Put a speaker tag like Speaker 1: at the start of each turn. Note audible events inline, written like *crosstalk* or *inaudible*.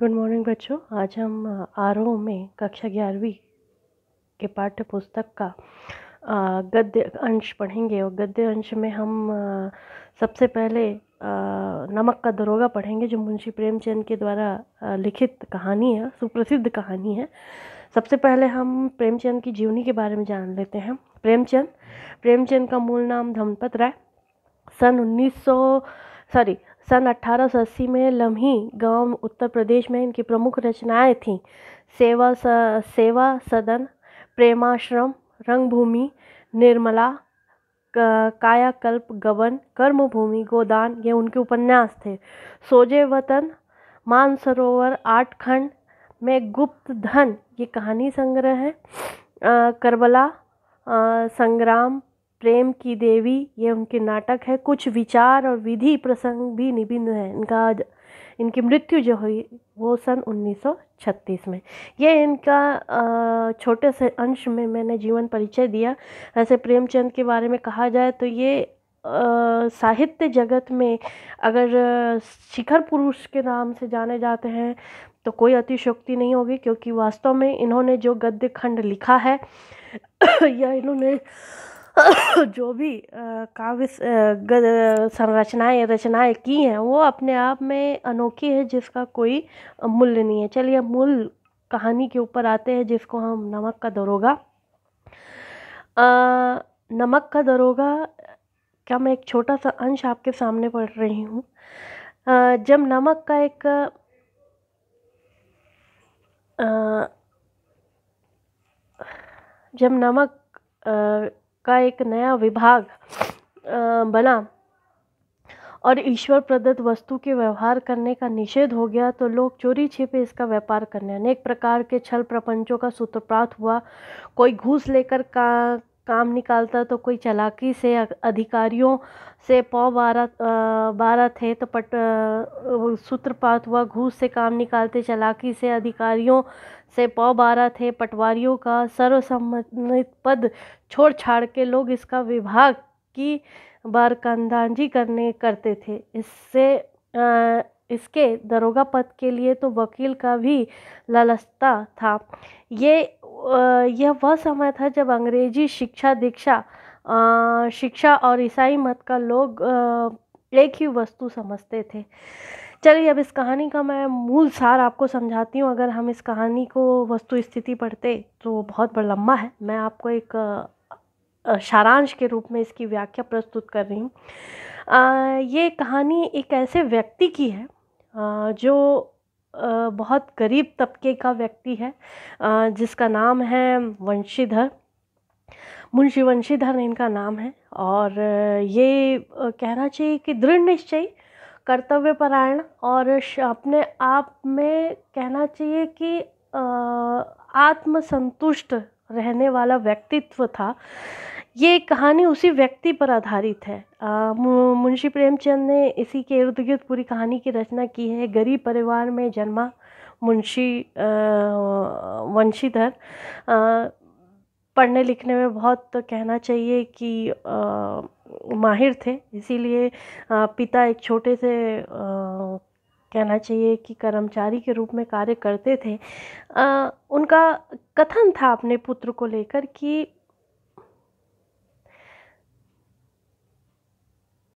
Speaker 1: good morning बच्चों आज हम आर में कक्षा ग्यारहवीं के पाठ्य पुस्तक का गद्य अंश पढ़ेंगे और गद्य अंश में हम सबसे पहले नमक का दरोगा पढ़ेंगे जो मुंशी प्रेमचंद के द्वारा लिखित कहानी है सुप्रसिद्ध कहानी है सबसे पहले हम प्रेमचंद की जीवनी के बारे में जान लेते हैं प्रेमचंद प्रेमचंद का मूल नाम धमपत राय सन उन्नीस सॉरी सन 1880 में लम्ही गांव उत्तर प्रदेश में इनकी प्रमुख रचनाएं थीं सेवा स, सेवा सदन प्रेमाश्रम रंगभूमि निर्मला कायाकल्प गबन कर्मभूमि गोदान ये उनके उपन्यास थे सोजे वतन मानसरोवर आठ खंड में गुप्त धन ये कहानी संग्रह है करबला संग्राम प्रेम की देवी ये उनके नाटक है कुछ विचार और विधि प्रसंग भी निबिन्न है इनका इनकी मृत्यु जो हुई वो सन 1936 में ये इनका छोटे से अंश में मैंने जीवन परिचय दिया ऐसे प्रेमचंद के बारे में कहा जाए तो ये साहित्य जगत में अगर शिखर पुरुष के नाम से जाने जाते हैं तो कोई अतिशोक्ति नहीं होगी क्योंकि वास्तव में इन्होंने जो गद्य खंड लिखा है *coughs* या इन्होंने *coughs* जो भी काव्य संरचनाएं रचनाएँ की हैं वो अपने आप में अनोखी है जिसका कोई मूल्य नहीं है चलिए मूल कहानी के ऊपर आते हैं जिसको हम नमक का दरोगा नमक का दरोगा क्या मैं एक छोटा सा अंश आपके सामने पढ़ रही हूँ जब नमक का एक जब नमक का एक नया विभाग बना और ईश्वर प्रदत्त वस्तु के व्यवहार करने का निषेध हो गया तो लोग चोरी छिपे इसका व्यापार करने अनेक प्रकार के छल प्रपंचों का सूत्रपात हुआ कोई घूस लेकर का काम निकालता तो कोई चलाकी से अधिकारियों से पौ बारा बारह थे तो पट सूत्रपात हुआ घूस से काम निकालते चलाकी से अधिकारियों से पौ बारह थे पटवारियों का सर्वसम्मत पद छोड़ छाड़ के लोग इसका विभाग की बारकंदाजी करने करते थे इससे आ, इसके दरोगा पद के लिए तो वकील का भी ललचता था ये यह वह समय था जब अंग्रेजी शिक्षा दीक्षा शिक्षा और ईसाई मत का लोग एक ही वस्तु समझते थे चलिए अब इस कहानी का मैं मूल सार आपको समझाती हूँ अगर हम इस कहानी को वस्तु स्थिति पढ़ते तो बहुत बड़ा लंबा है मैं आपको एक सारांश के रूप में इसकी व्याख्या प्रस्तुत कर रही हूँ ये कहानी एक ऐसे व्यक्ति की है आ, जो बहुत गरीब तबके का व्यक्ति है जिसका नाम है वंशीधर मुंशी वंशीधर इनका नाम है और ये कहना चाहिए कि दृढ़ निश्चय कर्तव्य परायण और अपने आप में कहना चाहिए कि आत्मसंतुष्ट रहने वाला व्यक्तित्व था ये कहानी उसी व्यक्ति पर आधारित है मुंशी प्रेमचंद ने इसी के इर्द गिर्द पूरी कहानी की रचना की है गरीब परिवार में जन्मा मुंशी वंशीधर पढ़ने लिखने में बहुत कहना चाहिए कि आ, माहिर थे इसीलिए पिता एक छोटे से आ, कहना चाहिए कि कर्मचारी के रूप में कार्य करते थे आ, उनका कथन था अपने पुत्र को लेकर कि